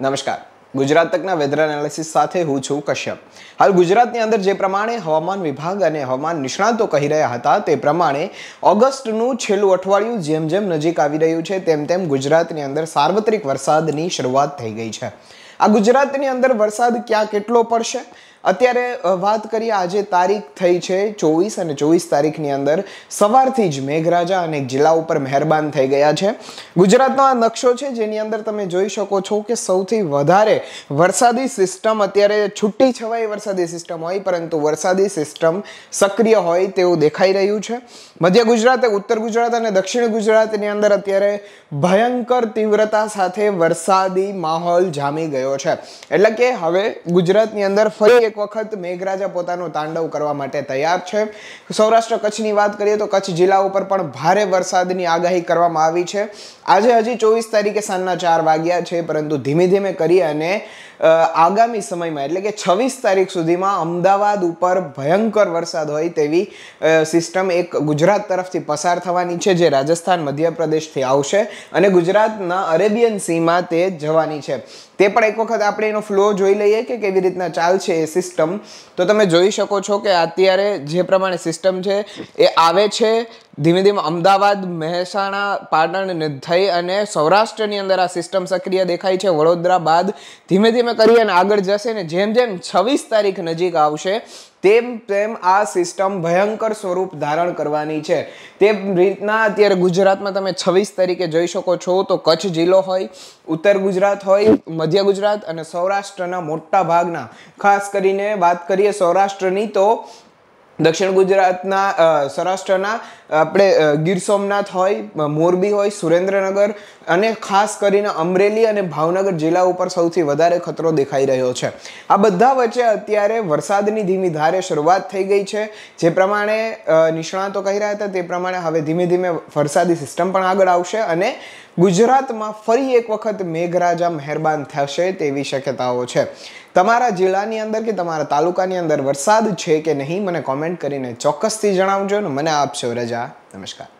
નમસ્કાર Gujarat તકના weather analysis સાથે હું છું કશ્યપ હાલ ગુજરાતની અંદર જે પ્રમાણે હવામાન વિભાગ અને હવામાન નિષ્ણાતો કહી રહ્યા હતા તે પ્રમાણે ઓગસ્ટનું છેલ્લું અઠવાડિયું જેમ જેમ નજીક આવી રહ્યું છે તેમ તેમ ગુજરાતની અંદર સાર્વત્રિક વરસાદની શરૂઆત થઈ ગઈ છે આ ગુજરાતની અંદર વરસાદ ક્યાં કેટલો પડશે અત્યારે વાત કરીએ આજે તારીખ થઈ છે ચોવીસ અને ચોવીસ તારીખની અંદર સવારથી જ મેઘરાજા અને જિલ્લા ઉપર મહેરબાન થઈ ગયા છે ગુજરાતનો આ નકશો છે જેની અંદર તમે જોઈ શકો છો કે સૌથી વધારે વરસાદી સિસ્ટમ અત્યારે છુટ્ટી છવાય વરસાદી સિસ્ટમ હોય પરંતુ વરસાદી સિસ્ટમ સક્રિય હોય તેવું દેખાઈ રહ્યું છે મધ્ય ગુજરાત ઉત્તર ગુજરાત અને દક્ષિણ ગુજરાતની અંદર અત્યારે ભયંકર તીવ્રતા સાથે વરસાદી માહોલ જામી ગયો છે એટલે કે હવે ગુજરાતની અંદર ફરી એક વખત મેઘરાજા પોતાનું તાંડવ કરવા માટે તૈયાર છે સૌરાષ્ટ્ર કચ્છની વાત કરીએ તો કચ્છ જિલ્લા ઉપર પણ ભારે વરસાદની આગાહી કરવામાં આવી છે આજે હજી ચોવીસ તારીખે સાંજના ચાર વાગ્યા છે પરંતુ ધીમે ધીમે કરી અને આગામી સમયમાં એટલે કે છવ્વીસ તારીખ સુધીમાં અમદાવાદ ઉપર ભયંકર વરસાદ હોય તેવી સિસ્ટમ એક ગુજરાત તરફથી પસાર થવાની છે જે રાજસ્થાન મધ્યપ્રદેશથી આવશે અને ગુજરાતના અરેબિયન સીમાં તે જવાની છે તે પણ એક વખત આપણે એનો ફ્લો જોઈ લઈએ કે કેવી રીતના ચાલશે એ સિસ્ટમ તો તમે જોઈ શકો છો કે અત્યારે જે પ્રમાણે સિસ્ટમ છે એ આવે છે ધીમે ધીમે અમદાવાદ મહેસાણા પાટણ અને થઈ અને સૌરાષ્ટ્રની અંદર આ સિસ્ટમ સક્રિય દેખાય છે વડોદરા બાદ ધીમે ધીમે કરી અને આગળ જશે ને જેમ જેમ છવ્વીસ તારીખ નજીક આવશે તેમ તેમ આ સિસ્ટમ ભયંકર સ્વરૂપ ધારણ કરવાની છે તે રીતના અત્યારે ગુજરાતમાં તમે છવ્વીસ તરીકે જોઈ શકો છો તો કચ્છ જિલ્લો હોય ઉત્તર ગુજરાત હોય મધ્ય ગુજરાત અને સૌરાષ્ટ્રના મોટા ભાગના ખાસ કરીને વાત કરીએ સૌરાષ્ટ્રની તો દક્ષિણ ગુજરાતના સૌરાષ્ટ્રના આપણે ગીર સોમનાથ હોય મોરબી હોય સુરેન્દ્રનગર અને ખાસ કરીને અમરેલી અને ભાવનગર જિલ્લા ઉપર સૌથી વધારે ખતરો દેખાઈ રહ્યો છે આ બધા વચ્ચે અત્યારે વરસાદની ધીમી ધારે શરૂઆત થઈ ગઈ છે જે પ્રમાણે નિષ્ણાતો કહી રહ્યા હતા તે પ્રમાણે હવે ધીમે ધીમે વરસાદી સિસ્ટમ પણ આગળ આવશે અને ગુજરાતમાં ફરી એક વખત મેઘરાજા મહેરબાન થશે તેવી શક્યતાઓ છે તમારા જિલ્લાની અંદર કે તમારા તાલુકાની અંદર વરસાદ છે કે નહીં મને કોમેન્ટ કરીને ચોક્કસથી જણાવજો અને મને આપશો રજા નમસ્કાર